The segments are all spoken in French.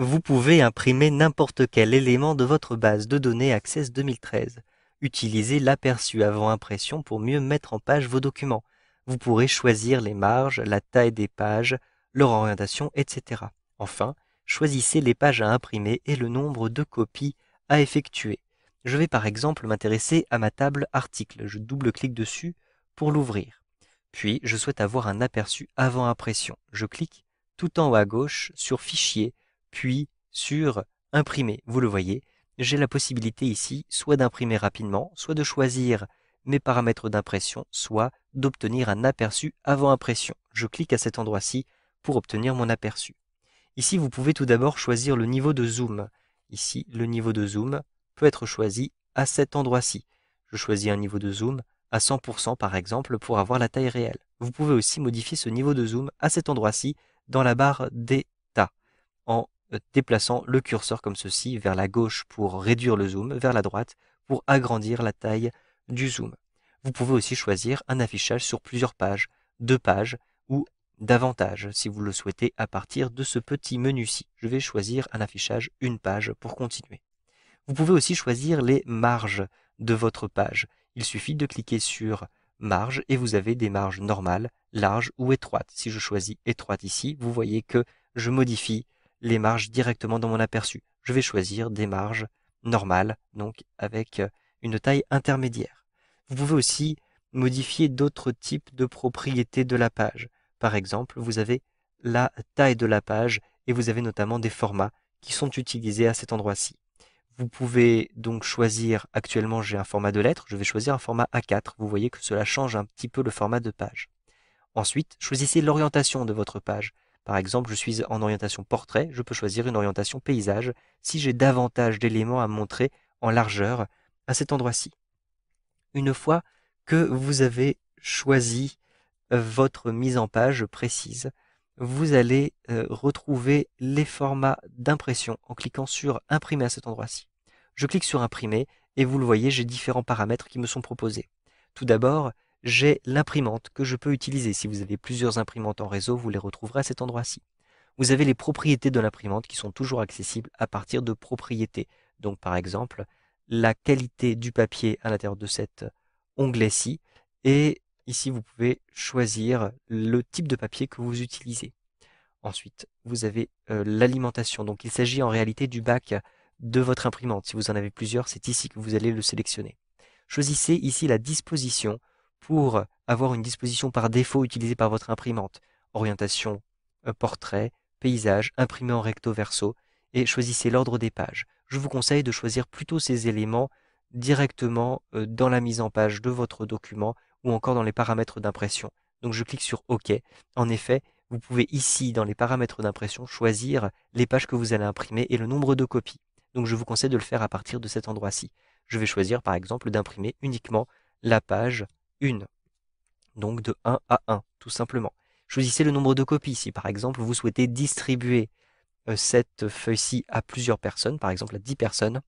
Vous pouvez imprimer n'importe quel élément de votre base de données Access 2013. Utilisez l'aperçu avant impression pour mieux mettre en page vos documents. Vous pourrez choisir les marges, la taille des pages, leur orientation, etc. Enfin, choisissez les pages à imprimer et le nombre de copies à effectuer. Je vais par exemple m'intéresser à ma table article. Je double-clique dessus pour l'ouvrir. Puis, je souhaite avoir un aperçu avant impression. Je clique tout en haut à gauche sur Fichier puis sur imprimer. Vous le voyez, j'ai la possibilité ici soit d'imprimer rapidement, soit de choisir mes paramètres d'impression, soit d'obtenir un aperçu avant impression. Je clique à cet endroit-ci pour obtenir mon aperçu. Ici, vous pouvez tout d'abord choisir le niveau de zoom. Ici, le niveau de zoom peut être choisi à cet endroit-ci. Je choisis un niveau de zoom à 100% par exemple pour avoir la taille réelle. Vous pouvez aussi modifier ce niveau de zoom à cet endroit-ci dans la barre des euh, déplaçant le curseur comme ceci vers la gauche pour réduire le zoom, vers la droite pour agrandir la taille du zoom. Vous pouvez aussi choisir un affichage sur plusieurs pages, deux pages ou davantage si vous le souhaitez à partir de ce petit menu-ci. Je vais choisir un affichage une page pour continuer. Vous pouvez aussi choisir les marges de votre page. Il suffit de cliquer sur marge et vous avez des marges normales, larges ou étroites. Si je choisis étroite ici, vous voyez que je modifie les marges directement dans mon aperçu. Je vais choisir des marges normales, donc avec euh, une taille intermédiaire. Vous pouvez aussi modifier d'autres types de propriétés de la page. Par exemple, vous avez la taille de la page et vous avez notamment des formats qui sont utilisés à cet endroit-ci. Vous pouvez donc choisir, actuellement j'ai un format de lettres, je vais choisir un format A4, vous voyez que cela change un petit peu le format de page. Ensuite, choisissez l'orientation de votre page. Par exemple, je suis en orientation portrait, je peux choisir une orientation paysage si j'ai davantage d'éléments à montrer en largeur à cet endroit-ci. Une fois que vous avez choisi euh, votre mise en page précise, vous allez euh, retrouver les formats d'impression en cliquant sur imprimer à cet endroit-ci. Je clique sur imprimer et vous le voyez, j'ai différents paramètres qui me sont proposés. Tout d'abord, j'ai l'imprimante que je peux utiliser. Si vous avez plusieurs imprimantes en réseau, vous les retrouverez à cet endroit-ci. Vous avez les propriétés de l'imprimante qui sont toujours accessibles à partir de propriétés. Donc par exemple, la qualité du papier à l'intérieur de cet onglet-ci. Et ici, vous pouvez choisir le type de papier que vous utilisez. Ensuite, vous avez euh, l'alimentation. Donc il s'agit en réalité du bac de votre imprimante. Si vous en avez plusieurs, c'est ici que vous allez le sélectionner. Choisissez ici la disposition pour avoir une disposition par défaut utilisée par votre imprimante. Orientation, euh, portrait, paysage, imprimé en recto verso, et choisissez l'ordre des pages. Je vous conseille de choisir plutôt ces éléments directement euh, dans la mise en page de votre document ou encore dans les paramètres d'impression. Donc je clique sur OK. En effet, vous pouvez ici, dans les paramètres d'impression, choisir les pages que vous allez imprimer et le nombre de copies. Donc je vous conseille de le faire à partir de cet endroit-ci. Je vais choisir par exemple d'imprimer uniquement la page une, Donc de 1 à 1, tout simplement. Choisissez le nombre de copies. Si par exemple vous souhaitez distribuer euh, cette feuille-ci à plusieurs personnes, par exemple à 10 personnes,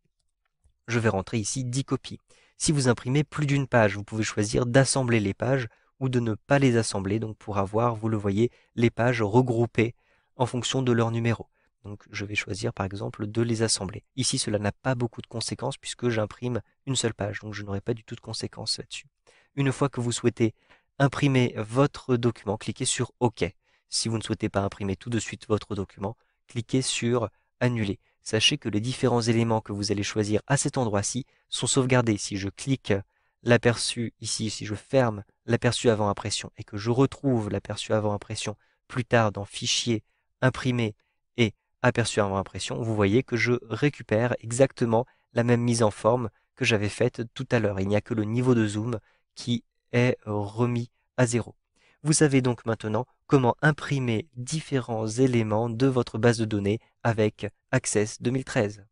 je vais rentrer ici 10 copies. Si vous imprimez plus d'une page, vous pouvez choisir d'assembler les pages ou de ne pas les assembler, donc pour avoir, vous le voyez, les pages regroupées en fonction de leur numéro. Donc je vais choisir par exemple de les assembler. Ici cela n'a pas beaucoup de conséquences puisque j'imprime une seule page, donc je n'aurai pas du tout de conséquences là-dessus. Une fois que vous souhaitez imprimer votre document, cliquez sur OK. Si vous ne souhaitez pas imprimer tout de suite votre document, cliquez sur Annuler. Sachez que les différents éléments que vous allez choisir à cet endroit-ci sont sauvegardés. Si je clique l'aperçu ici, si je ferme l'aperçu avant impression et que je retrouve l'aperçu avant impression plus tard dans Fichier, Imprimer et Aperçu avant impression, vous voyez que je récupère exactement la même mise en forme que j'avais faite tout à l'heure. Il n'y a que le niveau de zoom qui est remis à zéro. Vous savez donc maintenant comment imprimer différents éléments de votre base de données avec Access 2013.